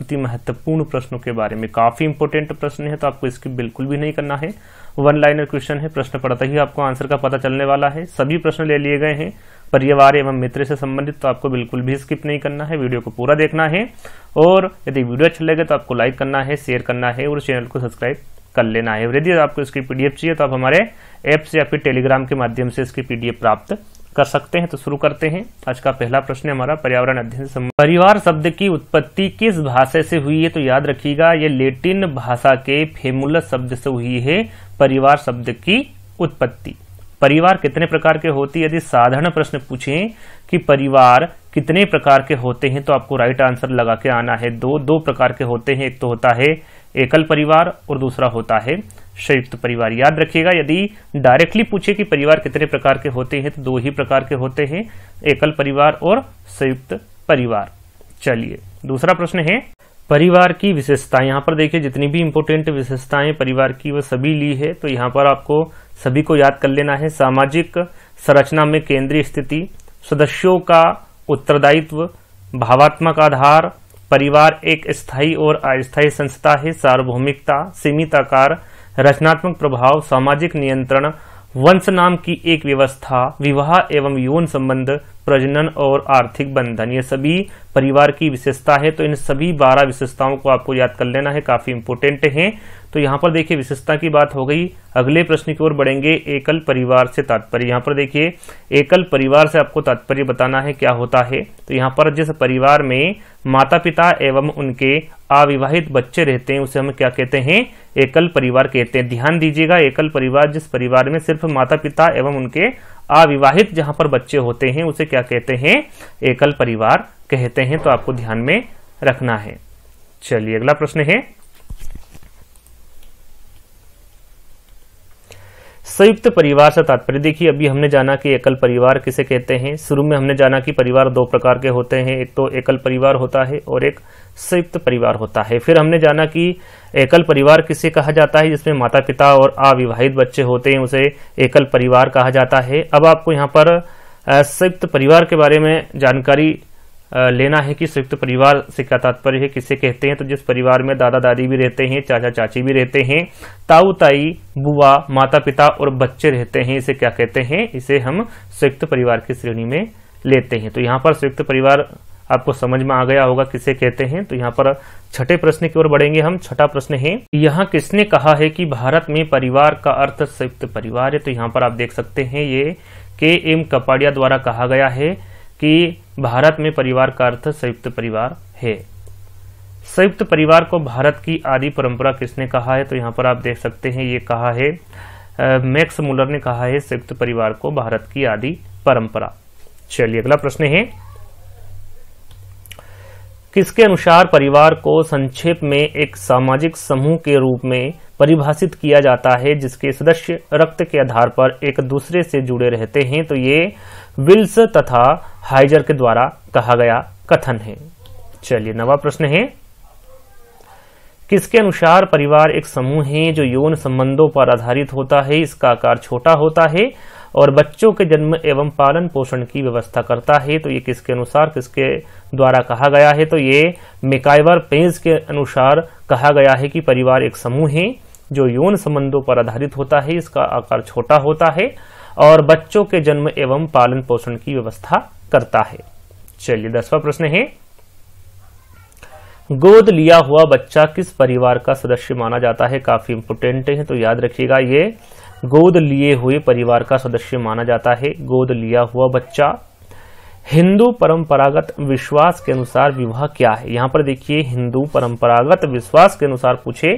अति महत्वपूर्ण प्रश्नों के बारे में काफी इंपोर्टेंट प्रश्न है तो आपको इसकी बिल्कुल भी नहीं करना है वन लाइनर क्वेश्चन है प्रश्न पढ़ता ही आपको आंसर का पता चलने वाला है सभी प्रश्न ले लिए गए हैं परिवार एवं मित्र से संबंधित तो आपको बिल्कुल भी स्किप नहीं करना है वीडियो को पूरा देखना है और यदि वीडियो अच्छा लगे तो आपको लाइक करना है शेयर करना है और चैनल को सब्सक्राइब कर लेना है यदि आपको इसकी पीडीएफ चाहिए तो आप हमारे ऐप से या फिर टेलीग्राम के माध्यम से इसकी पीडीएफ प्राप्त कर सकते हैं तो शुरू करते हैं आज का पहला प्रश्न है हमारा पर्यावरण अध्ययन से परिवार शब्द की उत्पत्ति किस भाषा से हुई है तो याद रखिएगा ये लेटिन भाषा के फेमुलस शब्द से हुई है परिवार शब्द की उत्पत्ति परिवार कितने प्रकार के होती है यदि साधारण प्रश्न पूछे कि परिवार कितने प्रकार के होते हैं तो आपको राइट आंसर लगा के आना है दो दो प्रकार के होते हैं एक तो होता है एकल परिवार और दूसरा होता है संयुक्त परिवार याद रखिएगा यदि डायरेक्टली पूछे कि परिवार कितने प्रकार के होते हैं तो दो ही प्रकार के होते हैं एकल परिवार और संयुक्त परिवार चलिए दूसरा प्रश्न है परिवार की विशेषता यहाँ पर देखिए जितनी भी इंपोर्टेंट विशेषताएं परिवार की वह सभी ली है तो यहाँ पर आपको सभी को याद कर लेना है सामाजिक संरचना में केंद्रीय स्थिति सदस्यों का उत्तरदायित्व भावात्मक आधार परिवार एक स्थायी और अस्थायी संस्था है सार्वभौमिकता सीमित आकार रचनात्मक प्रभाव सामाजिक नियंत्रण वंश नाम की एक व्यवस्था विवाह एवं यौन संबंध प्रजनन और आर्थिक बंधन ये सभी परिवार की विशेषता है तो इन सभी बारह विशेषताओं को आपको याद कर लेना है काफी इंपोर्टेंट है तो यहाँ पर देखिए विशेषता की बात हो गई अगले प्रश्न की ओर बढ़ेंगे एकल परिवार से तात्पर्य यहां पर देखिए एकल परिवार से आपको तात्पर्य बताना है क्या होता है तो यहाँ पर जिस परिवार में माता पिता एवं उनके अविवाहित बच्चे रहते हैं उसे हम क्या कहते हैं एकल परिवार कहते हैं ध्यान दीजिएगा एकल परिवार जिस परिवार में सिर्फ माता पिता एवं उनके अविवाहित जहां पर बच्चे होते हैं उसे क्या कहते हैं एकल परिवार कहते हैं तो आपको ध्यान में रखना है चलिए अगला प्रश्न है संयुक्त परिवार से तात्पर्य देखिए अभी हमने जाना कि एकल परिवार किसे कहते हैं शुरू में हमने जाना कि परिवार दो प्रकार के होते हैं एक तो एकल परिवार होता है और एक संयुक्त परिवार होता है फिर हमने जाना कि एकल परिवार किसे कहा जाता है जिसमें माता पिता और अविवाहित बच्चे होते हैं उसे एकल परिवार कहा जाता है अब आपको यहाँ पर संयुक्त परिवार के बारे में जानकारी लेना है कि संयुक्त परिवार से क्या तात्पर्य है किसे कहते हैं तो जिस परिवार में दादा दादी भी रहते हैं चाचा चाची भी रहते हैं ताऊ ताई बुआ माता पिता और बच्चे रहते हैं इसे क्या कहते हैं इसे हम संयुक्त परिवार की श्रेणी में लेते हैं तो यहाँ पर संयुक्त परिवार आपको समझ में आ गया होगा किसे कहते हैं तो यहाँ पर छठे प्रश्न की ओर बढ़ेंगे हम छठा प्रश्न है यहाँ किसने कहा है कि भारत में परिवार का अर्थ संयुक्त परिवार है तो यहाँ पर आप देख सकते हैं ये के एम कपाड़िया द्वारा कहा गया है कि भारत में परिवार का अर्थ संयुक्त परिवार है संयुक्त परिवार को भारत की आदि परंपरा किसने कहा है तो यहाँ पर आप देख सकते हैं ये कहा है मैक्स मुलर ने कहा है संयुक्त परिवार को भारत की आदि परंपरा चलिए अगला प्रश्न है किसके अनुसार परिवार को संक्षेप में एक सामाजिक समूह के रूप में परिभाषित किया जाता है जिसके सदस्य रक्त के आधार पर एक दूसरे से जुड़े रहते हैं तो ये विल्स तथा हाइजर के द्वारा कहा गया कथन है चलिए नवा प्रश्न है किसके अनुसार परिवार एक समूह है जो यौन संबंधों पर आधारित होता है इसका आकार छोटा होता है और बच्चों के जन्म एवं पालन पोषण की व्यवस्था करता है तो ये किसके अनुसार किसके द्वारा कहा गया है तो ये मिकाइवर पेज के अनुसार कहा गया है कि परिवार एक समूह है जो यौन संबंधों पर आधारित होता है इसका आकार छोटा होता है और बच्चों के जन्म एवं पालन पोषण की व्यवस्था करता है चलिए दसवा प्रश्न है गोद लिया हुआ बच्चा किस परिवार का सदस्य माना जाता है काफी इंपोर्टेंट है तो याद रखिएगा ये गोद लिए हुए परिवार का सदस्य माना जाता है गोद लिया हुआ बच्चा हिंदू परंपरागत विश्वास के अनुसार विवाह क्या है यहां पर देखिए हिंदू परंपरागत विश्वास के अनुसार पूछे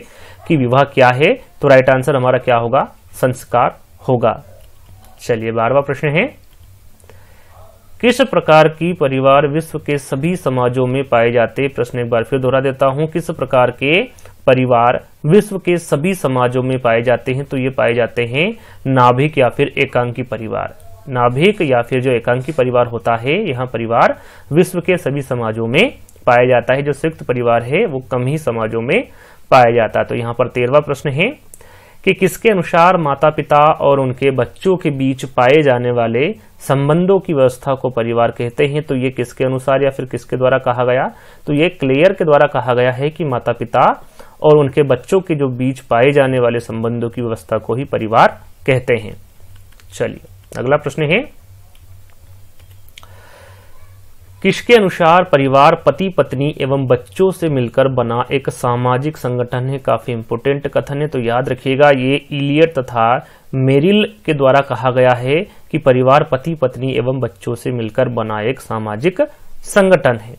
कि विवाह क्या है तो राइट आंसर हमारा क्या होगा संस्कार होगा चलिए बारवा प्रश्न है किस प्रकार की परिवार विश्व के सभी समाजों में पाए जाते प्रश्न एक बार फिर दोहरा देता हूं किस प्रकार के परिवार विश्व के सभी समाजों में पाए जाते हैं तो ये पाए जाते हैं नाभिक या फिर एकांकी परिवार नाभिक या फिर जो एकांकी परिवार होता है यह परिवार विश्व के सभी समाजों में पाया जाता है जो संयुक्त परिवार है वो कम ही समाजों में पाया जाता है तो यहाँ पर तेरवा प्रश्न है कि किसके अनुसार माता पिता और उनके बच्चों के बीच पाए जाने वाले संबंधों की व्यवस्था को परिवार कहते हैं तो ये किसके अनुसार या फिर किसके द्वारा कहा गया तो ये क्लेयर के द्वारा कहा गया है कि माता पिता और उनके बच्चों के जो बीच पाए जाने वाले संबंधों की व्यवस्था को ही परिवार कहते हैं चलिए अगला प्रश्न है किसके अनुसार परिवार पति पत्नी एवं बच्चों से मिलकर बना एक सामाजिक संगठन है काफी इंपोर्टेंट कथन है तो याद रखिएगा ये इलियट तथा मेरिल के द्वारा कहा गया है कि परिवार पति पत्नी एवं बच्चों से मिलकर बना एक सामाजिक संगठन है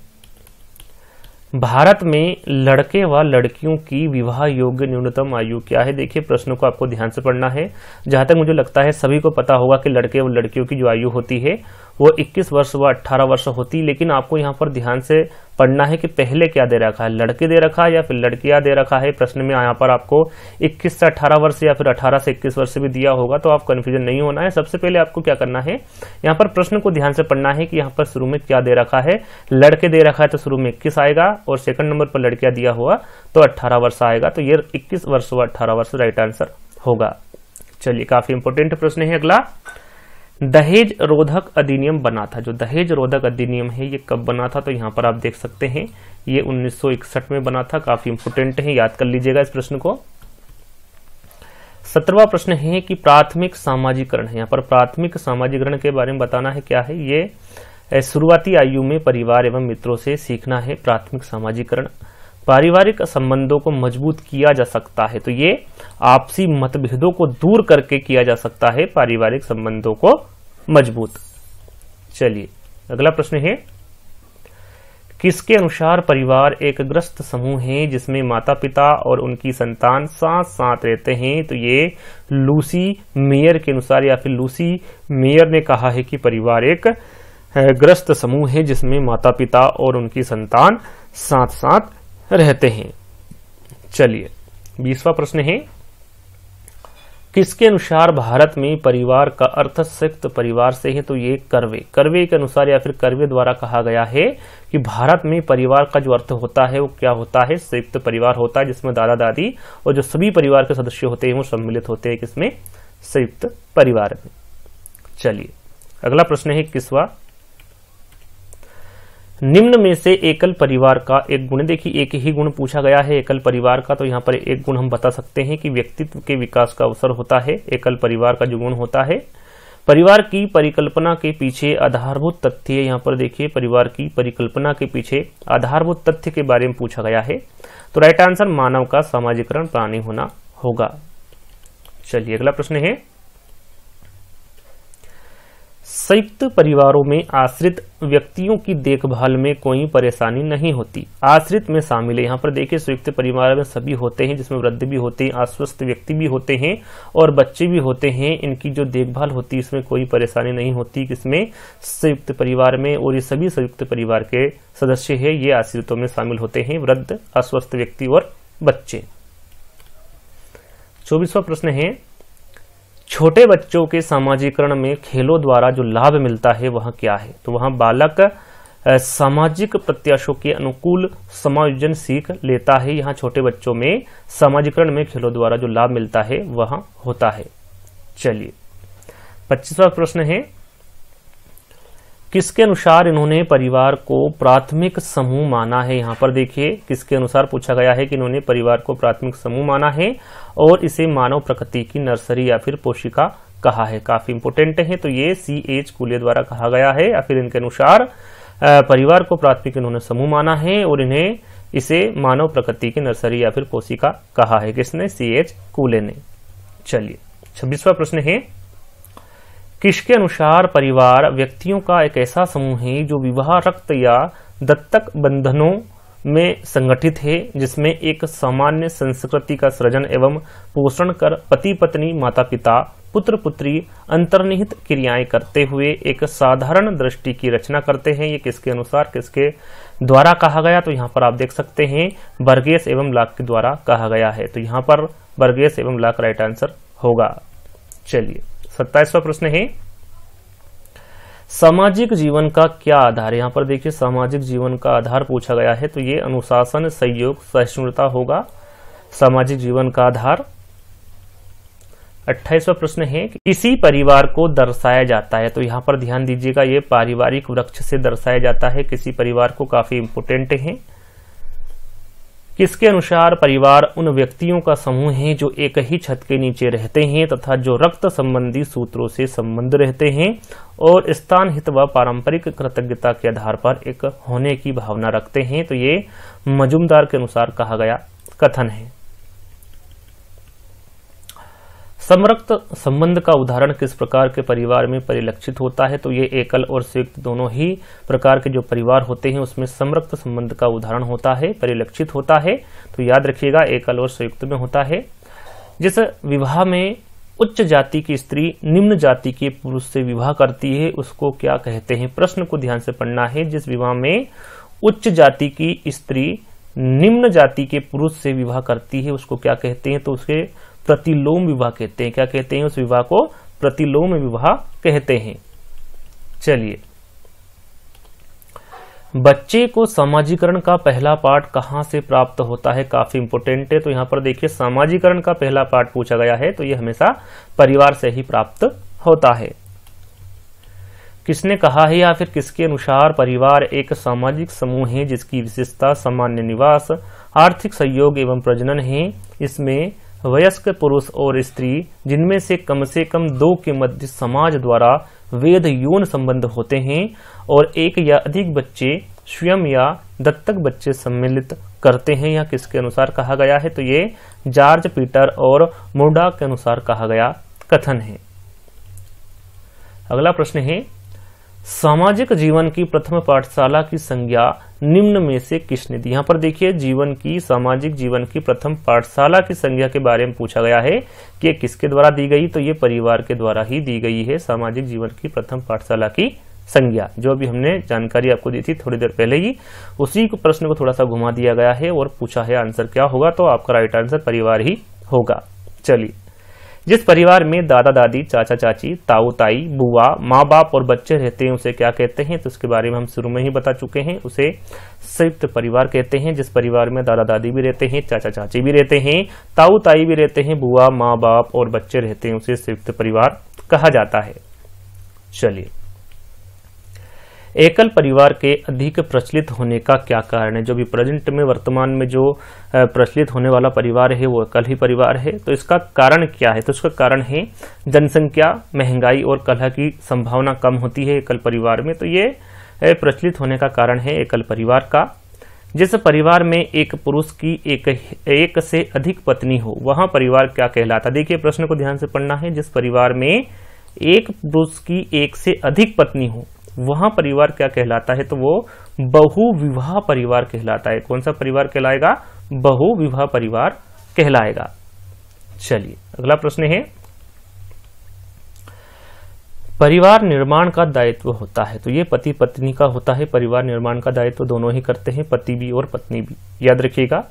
भारत में लड़के व लड़कियों की विवाह योग्य न्यूनतम आयु क्या है देखिए प्रश्नों को आपको ध्यान से पढ़ना है जहां तक मुझे लगता है सभी को पता होगा कि लड़के व लड़कियों की जो आयु होती है वो 21 वर्ष व 18 वर्ष होती लेकिन आपको यहाँ पर ध्यान से पढ़ना है कि पहले क्या दे रखा है लड़के दे रखा है या फिर लड़कियां दे रखा है प्रश्न में यहाँ पर आपको 21 से 18 वर्ष या फिर 18 से 21 वर्ष भी दिया होगा तो आप कन्फ्यूजन नहीं होना है सबसे पहले आपको क्या करना है यहाँ पर प्रश्न को ध्यान से पढ़ना है कि यहाँ पर शुरू में क्या दे रखा है लड़के दे रखा है तो शुरू में इक्कीस आएगा और सेकंड नंबर पर लड़कियां दिया हुआ तो अट्ठारह वर्ष आएगा तो ये इक्कीस वर्ष व अट्ठारह वर्ष राइट आंसर होगा चलिए काफी इंपोर्टेंट प्रश्न है अगला दहेज रोधक अधिनियम बना था जो दहेज रोधक अधिनियम है ये कब बना था तो यहाँ पर आप देख सकते हैं ये 1961 में बना था काफी इंपोर्टेंट है याद कर लीजिएगा इस प्रश्न को सत्रवा प्रश्न है कि प्राथमिक सामाजिकरण है यहाँ पर प्राथमिक सामाजिकरण के बारे में बताना है क्या है ये शुरुआती आयु में परिवार एवं मित्रों से सीखना है प्राथमिक सामाजिकरण पारिवारिक संबंधों को मजबूत किया जा सकता है तो ये आपसी मतभेदों को दूर करके किया जा सकता है पारिवारिक संबंधों को मजबूत चलिए अगला प्रश्न है किसके अनुसार परिवार एक ग्रस्त समूह है जिसमें माता पिता और उनकी संतान साथ साथ रहते हैं तो ये लूसी मेयर के अनुसार या फिर लूसी मेयर ने कहा है कि परिवार एक ग्रस्त समूह है जिसमें माता पिता और उनकी संतान साथ साथ रहते हैं चलिए बीसवा प्रश्न है किसके अनुसार भारत में परिवार का अर्थ संयुक्त परिवार से है तो ये करवे करवे के अनुसार या फिर करवे द्वारा कहा गया है कि भारत में परिवार का जो अर्थ होता है वो क्या होता है संयुक्त परिवार होता है जिसमें दादा दादी और जो सभी परिवार के सदस्य होते हैं वो सम्मिलित होते हैं किसमें संयुक्त परिवार में चलिए अगला प्रश्न है किसवा निम्न में से एकल परिवार का एक गुण देखिए एक ही गुण पूछा गया है एकल परिवार का तो यहाँ पर एक गुण हम बता सकते हैं कि व्यक्तित्व के विकास का अवसर होता है एकल परिवार का जो गुण होता है परिवार की परिकल्पना के पीछे आधारभूत तथ्य यहाँ पर देखिए परिवार की परिकल्पना के पीछे आधारभूत तथ्य के बारे में पूछा गया है तो राइट आंसर मानव का सामाजिकरण प्राणी होना होगा चलिए अगला प्रश्न है संयुक्त परिवारों में आश्रित व्यक्तियों की देखभाल में कोई परेशानी नहीं होती आश्रित में शामिल है यहाँ पर देखिए संयुक्त परिवार में सभी होते हैं जिसमें वृद्ध भी होते हैं आश्वस्त व्यक्ति भी होते हैं और बच्चे भी होते हैं इनकी जो देखभाल होती है इसमें कोई परेशानी नहीं होती किसमें संयुक्त परिवार में और ये सभी संयुक्त परिवार के सदस्य है ये आश्रितों में शामिल होते हैं वृद्ध अस्वस्थ व्यक्ति और बच्चे चौबीसवा प्रश्न है छोटे बच्चों के सामाजिकरण में खेलों द्वारा जो लाभ मिलता है वह क्या है तो वहां बालक सामाजिक प्रत्याशों के अनुकूल समायोजन सीख लेता है यहाँ छोटे बच्चों में सामाजिकरण में खेलों द्वारा जो लाभ मिलता है वह होता है चलिए पच्चीसवा प्रश्न है किसके अनुसार इन्होंने परिवार को प्राथमिक समूह माना है यहां पर देखिए किसके अनुसार पूछा गया है कि इन्होंने परिवार को प्राथमिक समूह माना है और इसे मानव प्रकृति की नर्सरी या फिर पोशिका कहा है काफी इंपोर्टेंट है तो ये सी एच कुले द्वारा कहा गया है या फिर इनके अनुसार परिवार को प्राथमिक इन्होंने समूह माना है और इन्हें इसे मानव प्रकृति की नर्सरी या फिर पोषिका कहा है किसने सी एच कूले ने चलिए छब्बीसवा प्रश्न है किसके अनुसार परिवार व्यक्तियों का एक ऐसा समूह है जो विवाह रक्त या दत्तक बंधनों में संगठित है जिसमें एक सामान्य संस्कृति का सृजन एवं पोषण कर पति पत्नी माता पिता पुत्र पुत्री अंतर्निहित क्रियाएं करते हुए एक साधारण दृष्टि की रचना करते हैं ये किसके अनुसार किसके द्वारा कहा गया तो यहाँ पर आप देख सकते हैं बर्गेस एवं लाक के द्वारा कहा गया है तो यहाँ पर बर्गेस एवं लाक राइट आंसर होगा चलिए सत्ताईसवा प्रश्न है सामाजिक जीवन का क्या आधार यहां पर देखिए सामाजिक जीवन का आधार पूछा गया है तो ये अनुशासन सहयोग सहिष्णुता होगा सामाजिक जीवन का आधार अट्ठाईसवा प्रश्न है कि किसी परिवार को दर्शाया जाता है तो यहां पर ध्यान दीजिएगा ये पारिवारिक वृक्ष से दर्शाया जाता है किसी परिवार को काफी इंपोर्टेंट है किसके अनुसार परिवार उन व्यक्तियों का समूह है जो एक ही छत के नीचे रहते हैं तथा जो रक्त संबंधी सूत्रों से संबंध रहते हैं और स्थान हित व पारंपरिक कृतज्ञता के आधार पर एक होने की भावना रखते हैं तो ये मजुमदार के अनुसार कहा गया कथन है समरक्त संबंध का उदाहरण किस प्रकार के परिवार में परिलक्षित होता है तो ये एकल और संयुक्त दोनों ही प्रकार के जो परिवार होते हैं उसमें समरक्त संबंध का उदाहरण होता है परिलक्षित होता है तो याद रखिएगा एकल और संयुक्त में होता है जिस विवाह में उच्च जाति की स्त्री निम्न जाति के पुरुष से विवाह करती है उसको क्या कहते हैं प्रश्न को ध्यान से पढ़ना है जिस विवाह में उच्च जाति की स्त्री निम्न जाति के पुरुष से विवाह करती है उसको क्या कहते हैं तो उसके प्रतिलोम विवाह कहते हैं क्या कहते हैं उस विवाह को प्रतिलोम विवाह कहते हैं चलिए बच्चे को सामाजिकरण का पहला पाठ कहां से प्राप्त होता है काफी इंपोर्टेंट है तो यहाँ पर देखिए सामाजिकरण का पहला पाठ पूछा गया है तो ये हमेशा परिवार से ही प्राप्त होता है किसने कहा है या फिर किसके अनुसार परिवार एक सामाजिक समूह है जिसकी विशेषता सामान्य निवास आर्थिक सहयोग एवं प्रजनन है इसमें वयस्क पुरुष और स्त्री जिनमें से कम से कम दो के मध्य समाज द्वारा वेद यौन संबंध होते हैं और एक या अधिक बच्चे स्वयं या दत्तक बच्चे सम्मिलित करते हैं या किसके अनुसार कहा गया है तो ये जॉर्ज पीटर और मुंडा के अनुसार कहा गया कथन है अगला प्रश्न है सामाजिक जीवन की प्रथम पाठशाला की संज्ञा निम्न में से किसने दी यहां पर देखिए जीवन की सामाजिक जीवन की प्रथम पाठशाला की संज्ञा के बारे में पूछा गया है कि किसके द्वारा दी गई तो ये परिवार के द्वारा ही दी गई है सामाजिक जीवन की प्रथम पाठशाला की संज्ञा जो अभी हमने जानकारी आपको दी थी थोड़ी देर पहले ही उसी को प्रश्न को थोड़ा सा घुमा दिया गया है और पूछा है आंसर क्या होगा तो आपका राइट आंसर परिवार ही होगा चलिए जिस परिवार में दादा दादी चाचा चाची ताऊ ताई बुआ माँ बाप और बच्चे रहते हैं उसे क्या कहते हैं तो उसके बारे में हम शुरू में ही बता चुके हैं उसे संयुक्त परिवार कहते हैं जिस परिवार में दादा दादी भी रहते हैं चाचा चाची भी रहते हैं ताऊ ताई भी रहते हैं बुआ माँ बाप और बच्चे रहते हैं उसे संयुक्त परिवार कहा जाता है चलिए एकल परिवार के अधिक प्रचलित होने का क्या कारण है जो भी प्रेजेंट में वर्तमान में जो प्रचलित होने वाला परिवार है वो एकल ही परिवार है तो इसका कारण क्या है तो इसका कारण है जनसंख्या महंगाई और कलह की संभावना कम होती है एकल परिवार में तो ये प्रचलित होने का कारण है एकल परिवार का जिस परिवार में एक पुरुष की एक एक से अधिक पत्नी हो वह परिवार क्या कहलाता देखिए प्रश्न को ध्यान से पढ़ना है जिस परिवार में एक पुरुष की एक से अधिक पत्नी हो वहाँ परिवार क्या कहलाता है तो वो बहुविवाह परिवार कहलाता है कौन सा परिवार कहलाएगा बहुविवाह परिवार कहलाएगा चलिए अगला प्रश्न है परिवार निर्माण का दायित्व होता है तो ये पति पत्नी का होता है परिवार निर्माण का दायित्व दोनों ही करते हैं पति भी और पत्नी भी याद रखिएगा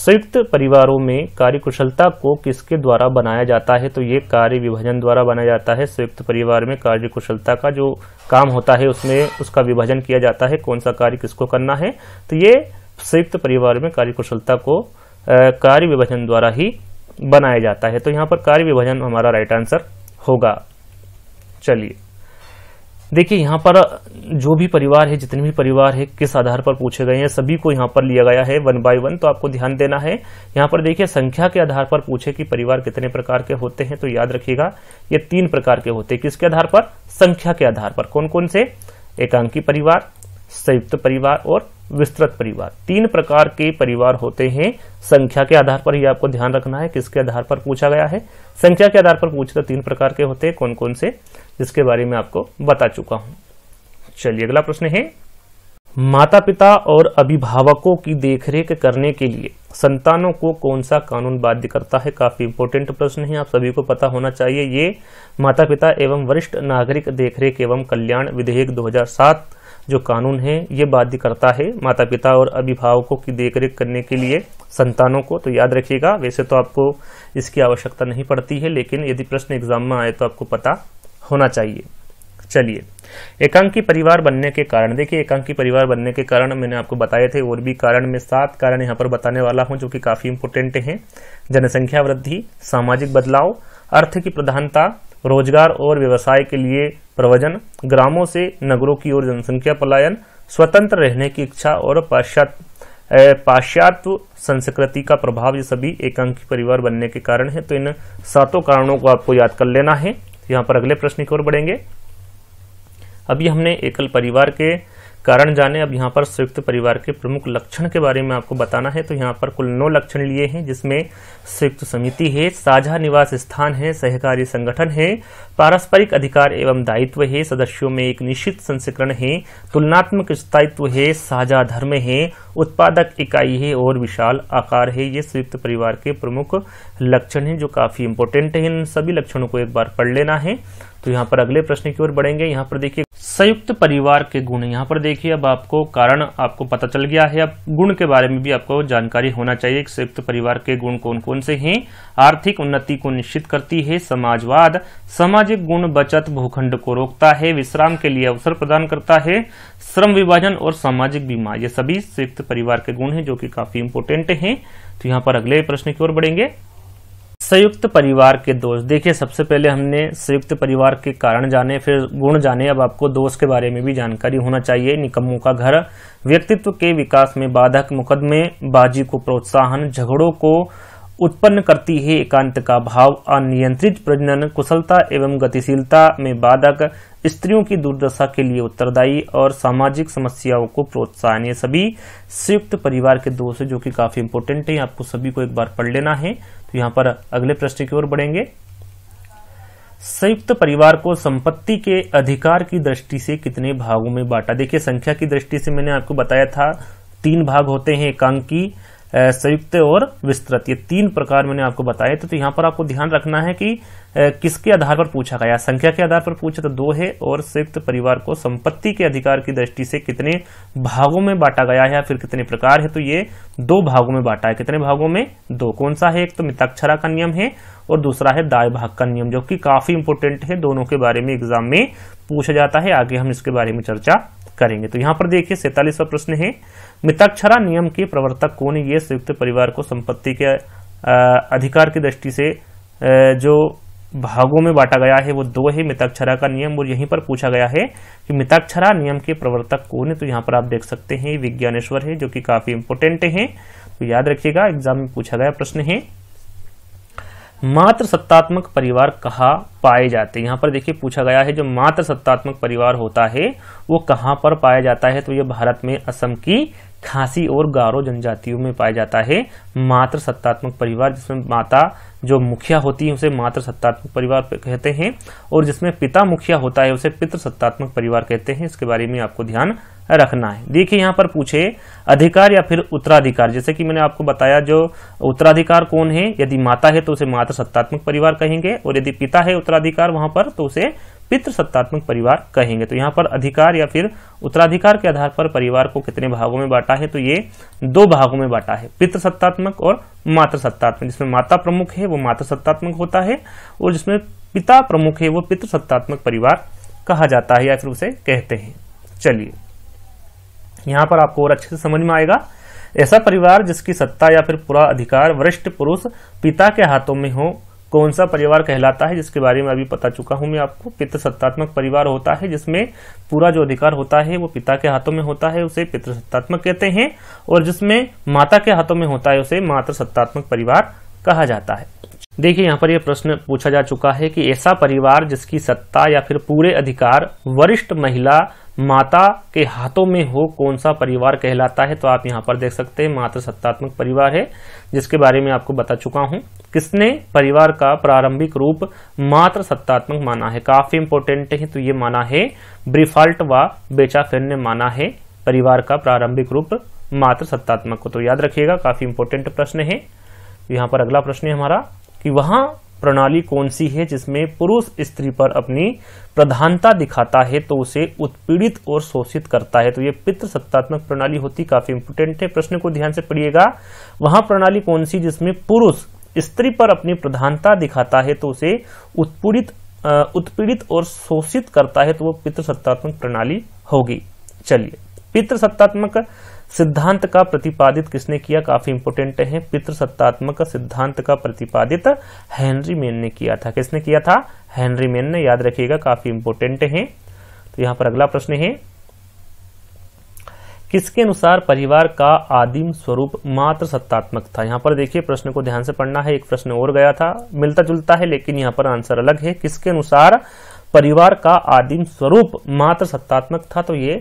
संयुक्त परिवारों में कार्यकुशलता को किसके द्वारा बनाया जाता है तो ये कार्य विभाजन द्वारा बनाया जाता है संयुक्त परिवार में कार्यकुशलता का जो काम होता है उसमें उसका विभाजन किया जाता है कौन सा कार्य किसको करना है तो ये संयुक्त परिवार में कार्यकुशलता को कार्य विभाजन द्वारा ही बनाया जाता है तो यहाँ पर कार्य विभाजन हमारा राइट आंसर होगा चलिए देखिए यहाँ पर जो भी परिवार है जितने भी परिवार है किस आधार पर पूछे गए हैं सभी को यहाँ पर लिया गया है वन बाय वन तो आपको ध्यान देना है यहाँ पर देखिए संख्या के आधार पर पूछे कि परिवार कितने प्रकार के होते हैं तो याद रखिएगा ये तीन प्रकार के होते हैं किसके आधार पर संख्या के आधार पर कौन कौन से एकांकी परिवार संयुक्त परिवार और विस्तृत परिवार तीन प्रकार के परिवार होते हैं संख्या के आधार पर ही आपको ध्यान रखना है किसके आधार पर पूछा गया है संख्या के आधार पर पूछे तो तीन प्रकार के होते हैं कौन कौन से जिसके बारे में आपको बता चुका हूं चलिए अगला प्रश्न है माता पिता और अभिभावकों की देखरेख करने के लिए संतानों को कौन सा कानून बाध्य करता है काफी इंपोर्टेंट प्रश्न है आप सभी को पता होना चाहिए ये माता पिता एवं वरिष्ठ नागरिक देखरेख एवं कल्याण विधेयक 2007 जो कानून है ये बाध्य करता है माता पिता और अभिभावकों की देखरेख करने के लिए संतानों को तो याद रखिएगा वैसे तो आपको इसकी आवश्यकता नहीं पड़ती है लेकिन यदि प्रश्न एग्जाम में आए तो आपको पता होना चाहिए चलिए एकांकी परिवार बनने के कारण देखिए एकांकी परिवार बनने के कारण मैंने आपको बताए थे और भी कारण मैं सात कारण यहाँ पर बताने वाला हूँ जो कि काफ़ी इंपोर्टेंट हैं जनसंख्या वृद्धि सामाजिक बदलाव अर्थ की प्रधानता रोजगार और व्यवसाय के लिए प्रवचन ग्रामों से नगरों की ओर जनसंख्या पलायन स्वतंत्र रहने की इच्छा और पाश्चात्य पाश्चात्य संस्कृति का प्रभाव ये सभी एकांकी परिवार बनने के कारण है तो इन सातों कारणों को आपको याद कर लेना है यहाँ पर अगले प्रश्न की ओर बढ़ेंगे अभी हमने एकल परिवार के कारण जाने अब यहाँ पर संयुक्त परिवार के प्रमुख लक्षण के बारे में आपको बताना है तो यहाँ पर कुल नौ लक्षण लिए हैं जिसमें संयुक्त समिति है साझा निवास स्थान है सहकारी संगठन है पारस्परिक अधिकार एवं दायित्व है सदस्यों में एक निश्चित संस्करण है तुलनात्मक स्थायित्व है साझा धर्म है उत्पादक इकाई है और विशाल आकार है ये संयुक्त परिवार के प्रमुख लक्षण है जो काफी इंपोर्टेंट है इन सभी लक्षणों को एक बार पढ़ लेना है तो यहाँ पर अगले प्रश्न की ओर बढ़ेंगे यहाँ पर देखिए संयुक्त परिवार के गुण यहाँ पर देखिए अब आपको कारण आपको पता चल गया है अब गुण के बारे में भी आपको जानकारी होना चाहिए संयुक्त परिवार के गुण कौन कौन से हैं आर्थिक उन्नति को निश्चित करती है समाजवाद सामाजिक गुण बचत भूखंड को रोकता है विश्राम के लिए अवसर प्रदान करता है श्रम विभाजन और सामाजिक बीमा ये सभी संयुक्त परिवार के गुण हैं जो कि काफी इंपोर्टेंट है तो यहाँ पर अगले प्रश्न की ओर बढ़ेंगे संयुक्त परिवार के दोष देखिए सबसे पहले हमने संयुक्त परिवार के कारण जाने फिर गुण जाने अब आपको दोष के बारे में भी जानकारी होना चाहिए निकम्मों का घर व्यक्तित्व के विकास में बाधक मुकदमे बाजी को प्रोत्साहन झगड़ों को उत्पन्न करती है एकांत का भाव अनियंत्रित प्रजनन कुशलता एवं गतिशीलता में बाधक स्त्रियों की दुर्दशा के लिए उत्तरदायी और सामाजिक समस्याओं को प्रोत्साहन ये सभी संयुक्त परिवार के दोष जो कि काफी इंपोर्टेंट है आपको सभी को एक बार पढ़ लेना है तो यहाँ पर अगले प्रश्न की ओर बढ़ेंगे संयुक्त परिवार को संपत्ति के अधिकार की दृष्टि से कितने भागों में बांटा देखिये संख्या की दृष्टि से मैंने आपको बताया था तीन भाग होते हैं एकांकी संयुक्त और विस्तृत ये तीन प्रकार मैंने आपको बताए तो, तो यहाँ पर आपको ध्यान रखना है कि किसके आधार पर पूछा गया संख्या के आधार पर पूछा तो दो है और संयुक्त परिवार को संपत्ति के अधिकार की दृष्टि से कितने भागों में बांटा गया है या फिर कितने प्रकार है तो ये दो भागों में बांटा है कितने भागों में दो कौन सा है एक तो मिताक्षरा का नियम है और दूसरा है दाय भाग का नियम जो कि काफी इंपोर्टेंट है दोनों के बारे में एग्जाम में पूछा जाता है आगे हम इसके बारे में चर्चा करेंगे तो यहां पर देखिए सैतालीसवा प्रश्न है मिताक्षरा नियम के प्रवर्तक कौन है ये संयुक्त परिवार को संपत्ति के अधिकार की दृष्टि से जो भागों में बांटा गया है वो दो है मिताक्षरा का नियम और यहीं पर पूछा गया है कि मिताक्षरा नियम के प्रवर्तक कौन है तो यहाँ पर आप देख सकते हैं विज्ञानेश्वर है जो कि काफी इंपोर्टेंट है तो याद रखिएगा एग्जाम में पूछा गया प्रश्न है मात्र सत्तात्मक परिवार कहाँ पाए जाते हैं यहाँ पर देखिए पूछा गया है जो मात्र सत्तात्मक परिवार होता है वो कहाँ पर पाया जाता है तो ये भारत में असम की खांसी और गारो जनजातियों में पाया जाता है मात्र सत्तात्मक परिवार जिसमें माता जो मुखिया होती है उसे मात्र सत्तात्मक परिवार कहते हैं और जिसमें पिता मुखिया होता है उसे पितृ सत्तात्मक परिवार कहते हैं इसके बारे में आपको ध्यान रखना है देखिए यहाँ पर पूछे अधिकार या फिर उत्तराधिकार जैसे कि मैंने आपको बताया जो उत्तराधिकार कौन है यदि माता है तो उसे मात्र सत्तात्मक परिवार कहेंगे और यदि पिता है उत्तराधिकार वहां पर तो उसे पितृसत्तात्मक परिवार कहेंगे तो यहाँ पर अधिकार या फिर उत्तराधिकार के आधार पर परिवार को कितने भागों में बांटा है तो ये दो भागों में बांटा है पितृसत्तात्मक और मातृसत्तात्मक जिसमें माता प्रमुख है वो मातृसत्तात्मक होता है और जिसमें पिता प्रमुख है वो पितृसत्तात्मक परिवार कहा जाता है या फिर उसे कहते हैं चलिए यहाँ पर आपको और अच्छे से समझ में आएगा ऐसा परिवार जिसकी सत्ता या फिर पूरा अधिकार वरिष्ठ पुरुष पिता के हाथों में हो कौन सा परिवार कहलाता है जिसके बारे में अभी पता चुका हूं मैं आपको पितृसत्तात्मक परिवार होता है जिसमें पूरा जो अधिकार होता है वो पिता के हाथों में होता है उसे पितृसत्तात्मक कहते हैं और जिसमें माता के हाथों में होता है उसे मातृ सत्तात्मक परिवार कहा जाता है देखिए यहाँ पर यह प्रश्न पूछा जा चुका है कि ऐसा परिवार जिसकी सत्ता या फिर पूरे अधिकार वरिष्ठ महिला माता के हाथों में हो कौन सा परिवार कहलाता है तो आप यहाँ पर देख सकते हैं मातृ सत्तात्मक परिवार है जिसके बारे में आपको बता चुका हूँ किसने परिवार का प्रारंभिक रूप मात्र सत्तात्मक माना है काफी इंपोर्टेंट है तो ये माना है ब्रिफाल्ट व बेचाफेन ने माना है परिवार का प्रारंभिक रूप मात्र सत्तात्मक को तो याद रखिएगा काफी इंपोर्टेंट प्रश्न है यहां पर अगला प्रश्न है हमारा कि वहां प्रणाली कौन सी है जिसमें पुरुष स्त्री पर अपनी प्रधानता दिखाता है तो उसे उत्पीड़ित और शोषित करता है तो ये पितृ सत्तात्मक प्रणाली होती काफी इंपोर्टेंट है प्रश्न को ध्यान से पढ़िएगा वहां प्रणाली कौन सी जिसमें पुरुष स्त्री पर अपनी प्रधानता दिखाता है तो उसे उत्पीड़ित उत्पीड़ित और शोषित करता है तो वो पितृसत्तात्मक प्रणाली होगी चलिए पितृसत्तात्मक सिद्धांत का प्रतिपादित किसने किया काफी इंपोर्टेंट है पितृसत्तात्मक सिद्धांत का प्रतिपादित हेनरी मेन ने किया था किसने किया था हेनरी मेन ने याद रखिएगा काफी इंपोर्टेंट है तो यहां पर अगला प्रश्न है किसके अनुसार परिवार का आदिम स्वरूप मात्र सत्तात्मक था यहाँ पर देखिए प्रश्न को ध्यान से पढ़ना है एक प्रश्न और गया था मिलता जुलता है लेकिन यहाँ पर आंसर अलग है किसके अनुसार परिवार का आदिम स्वरूप मात्र सत्तात्मक था तो ये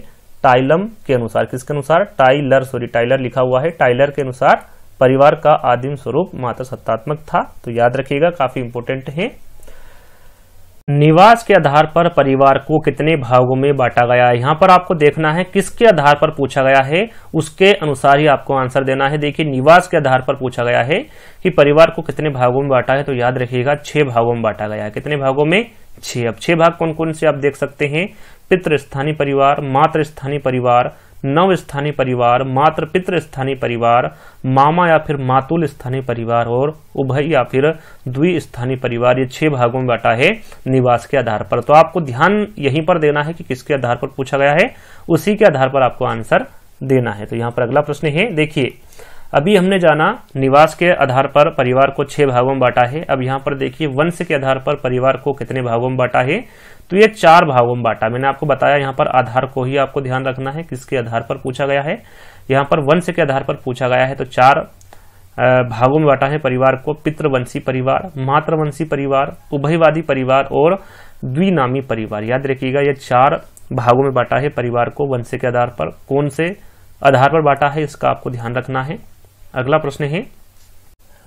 टाइलम के अनुसार किसके अनुसार टाइलर सॉरी टाइलर लिखा हुआ है टाइलर के अनुसार परिवार का आदिम स्वरूप मात्र सत्तात्मक था तो याद रखिएगा काफी इंपोर्टेंट है निवास के आधार पर परिवार को कितने भागों में बांटा गया है यहाँ पर आपको देखना है किसके आधार पर पूछा गया है उसके अनुसार ही आपको आंसर देना है देखिए निवास के आधार पर पूछा गया है कि परिवार को कितने भागों में बांटा है तो याद रखिएगा छह भागों में बांटा गया है कितने भागों में छह अब छह भाग कौन कौन से आप देख सकते हैं पितृस्थानी परिवार मातृस्थानी परिवार नव स्थानीय परिवार मात्र पितृ स्थानीय परिवार मामा या फिर मातुल स्थानीय परिवार और उभय या फिर द्वि स्थानीय परिवार ये छह भागों में बांटा है निवास के आधार पर तो आपको ध्यान यहीं पर देना है कि किसके आधार पर पूछा गया है उसी के आधार पर आपको आंसर देना है तो यहां पर अगला प्रश्न है देखिए अभी हमने जाना निवास के आधार पर परिवार को छह भागों में बांटा है अब यहां पर देखिए वंश के आधार पर परिवार को कितने भागों में बांटा है तो ये चार भागों में बांटा मैंने आपको बताया यहाँ पर आधार को ही आपको ध्यान रखना है किसके आधार पर पूछा गया है यहाँ पर वंश के आधार पर पूछा गया है तो चार भागों में बांटा है परिवार को पितृवंशी परिवार मातृवंशी परिवार उभयवादी परिवार और द्विनामी परिवार याद रखिएगा ये चार भागों में बांटा है परिवार को वंश के आधार पर कौन से आधार पर बांटा है इसका आपको ध्यान रखना है अगला प्रश्न है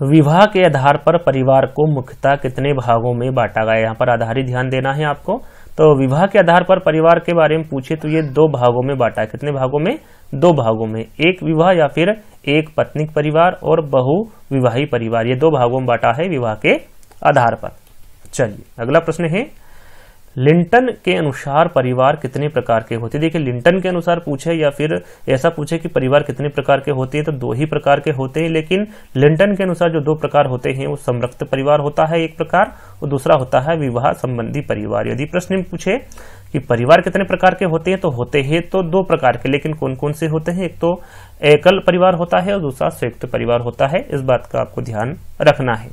विवाह के आधार पर परिवार को मुख्यतः कितने भागों में बांटा गया यहाँ पर आधारित ध्यान देना है आपको तो विवाह के आधार पर परिवार के बारे में पूछे तो ये दो भागों में बांटा है कितने भागों में दो भागों में एक विवाह या फिर एक पत्नी परिवार और बहुविवाही परिवार ये दो भागों में बांटा है विवाह के आधार पर चलिए अगला प्रश्न है लिंटन के अनुसार परिवार कितने प्रकार के होते हैं देखिए लिंटन के अनुसार पूछे या फिर ऐसा पूछे कि परिवार कितने प्रकार के होते हैं तो दो ही प्रकार के होते हैं लेकिन लिंटन के अनुसार जो दो प्रकार होते हैं वो संरक्त परिवार होता है एक प्रकार और दूसरा होता है विवाह संबंधी परिवार यदि प्रश्न में पूछे कि परिवार कितने प्रकार के होते हैं तो होते हैं तो दो प्रकार के लेकिन कौन कौन से होते हैं एक तो एकल परिवार होता है और दूसरा संयुक्त परिवार होता है इस बात का आपको ध्यान रखना है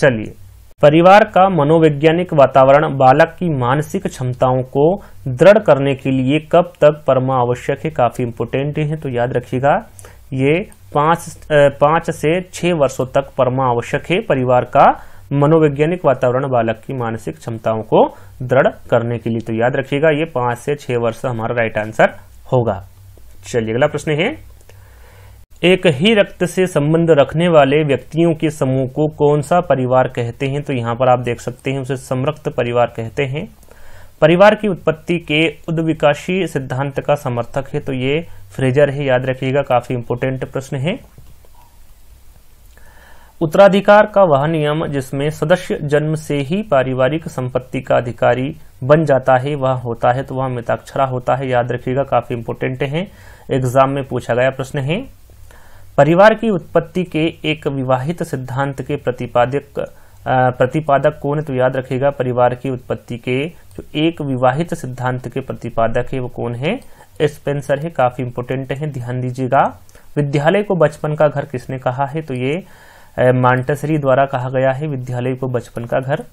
चलिए परिवार का मनोवैज्ञानिक वातावरण बालक की मानसिक क्षमताओं को दृढ़ करने के लिए कब तक परमा आवश्यक है काफ़ी इम्पोर्टेंट है तो याद रखिएगा ये पांच पांच से छह वर्षों तक परमा आवश्यक है परिवार का मनोवैज्ञानिक वातावरण बालक की मानसिक क्षमताओं को दृढ़ करने के लिए तो याद रखिएगा ये पांच से छह वर्ष हमारा राइट आंसर होगा चलिए अगला प्रश्न है एक ही रक्त से संबंध रखने वाले व्यक्तियों के समूह को कौन सा परिवार कहते हैं तो यहाँ पर आप देख सकते हैं उसे समरक्त परिवार कहते हैं परिवार की उत्पत्ति के उद्विकाशी सिद्धांत का समर्थक है तो ये फ्रेजर है याद रखिएगा काफी इंपोर्टेंट प्रश्न है उत्तराधिकार का वह नियम जिसमें सदस्य जन्म से ही पारिवारिक संपत्ति का अधिकारी बन जाता है वह होता है तो वह मिताक्षरा होता है याद रखिएगा काफी इंपोर्टेंट है एग्जाम में पूछा गया प्रश्न है परिवार की उत्पत्ति के एक विवाहित सिद्धांत के प्रतिपादक प्रतिपादक कौन है तो याद रखेगा परिवार की उत्पत्ति के जो एक विवाहित सिद्धांत के प्रतिपादक है वो कौन है स्पेंसर है काफी इंपोर्टेंट है ध्यान दीजिएगा विद्यालय को बचपन का घर किसने कहा है तो ये मांटसरी द्वारा कहा गया है विद्यालय को बचपन का घर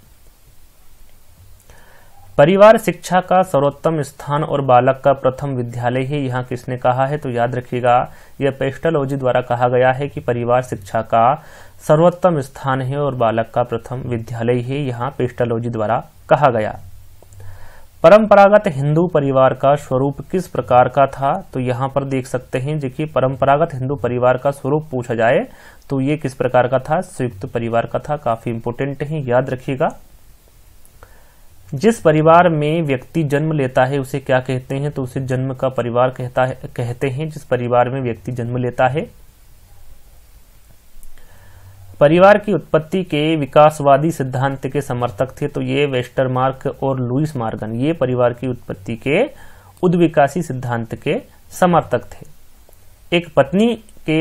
परिवार शिक्षा का सर्वोत्तम स्थान और बालक का प्रथम विद्यालय ही यहाँ किसने कहा है तो याद रखिएगा यह पेस्टोलॉजी द्वारा कहा गया है कि परिवार शिक्षा का सर्वोत्तम स्थान है और बालक का प्रथम विद्यालय ही यहाँ पेस्टोलॉजी द्वारा कहा गया परंपरागत हिंदू परिवार का स्वरूप किस प्रकार का था तो यहाँ पर देख सकते हैं जो की परंपरागत हिंदू परिवार का स्वरूप पूछा जाए तो ये किस प्रकार का था संयुक्त परिवार का था काफी इंपोर्टेंट है याद रखिएगा जिस परिवार में व्यक्ति जन्म लेता है उसे क्या कहते हैं तो उसे जन्म का परिवार कहता है कहते हैं जिस परिवार में व्यक्ति जन्म लेता है परिवार की उत्पत्ति के विकासवादी सिद्धांत के समर्थक थे तो ये वेस्टर मार्क और लुइस मार्गन ये परिवार की उत्पत्ति के उद्विकासी सिद्धांत के समर्थक थे एक पत्नी के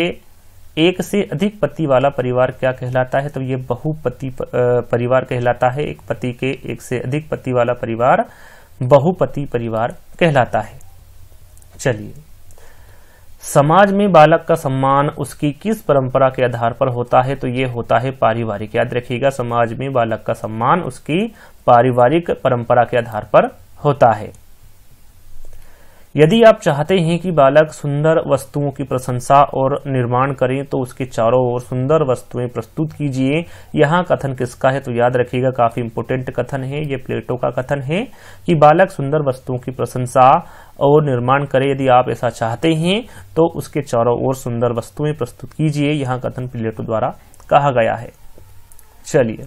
एक से अधिक पति वाला परिवार क्या कहलाता है तो ये बहुपति परिवार कहलाता है एक पति के एक से अधिक पति वाला परिवार बहुपति परिवार कहलाता है चलिए समाज में बालक का सम्मान उसकी किस परंपरा के आधार पर होता है तो ये होता है पारिवारिक याद रखिएगा समाज में बालक का सम्मान उसकी पारिवारिक परंपरा के आधार पर होता है यदि आप चाहते हैं कि बालक सुंदर वस्तुओं की प्रशंसा और निर्माण करें तो उसके चारों ओर सुंदर वस्तुएं प्रस्तुत कीजिए यहाँ कथन किसका है तो याद रखिएगा काफी इंपोर्टेंट कथन है ये प्लेटो का कथन है कि बालक सुंदर वस्तुओं की प्रशंसा और निर्माण करें यदि आप ऐसा चाहते हैं तो उसके चारों ओर सुंदर वस्तुएं प्रस्तुत कीजिए यहाँ कथन प्लेटो द्वारा कहा गया है चलिए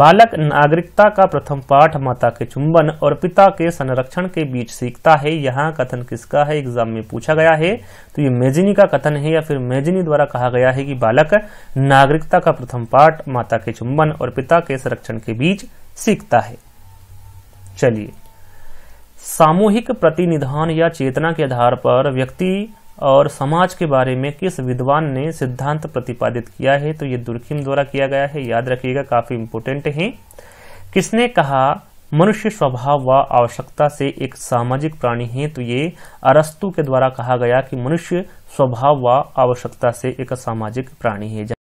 बालक नागरिकता का प्रथम पाठ माता के चुंबन और पिता के संरक्षण के बीच सीखता है यहाँ कथन किसका है एग्जाम में पूछा गया है तो ये मेजिनी का कथन है या फिर मेजिनी द्वारा कहा गया है कि बालक नागरिकता का प्रथम पाठ माता के चुंबन और पिता के संरक्षण के बीच सीखता है चलिए सामूहिक प्रतिनिधान या चेतना के आधार पर व्यक्ति और समाज के बारे में किस विद्वान ने सिद्धांत प्रतिपादित किया है तो ये दुर्खिम द्वारा किया गया है याद रखिएगा काफी इंपोर्टेंट है किसने कहा मनुष्य स्वभाव व आवश्यकता से एक सामाजिक प्राणी है तो ये अरस्तु के द्वारा कहा गया कि मनुष्य स्वभाव व आवश्यकता से एक सामाजिक प्राणी है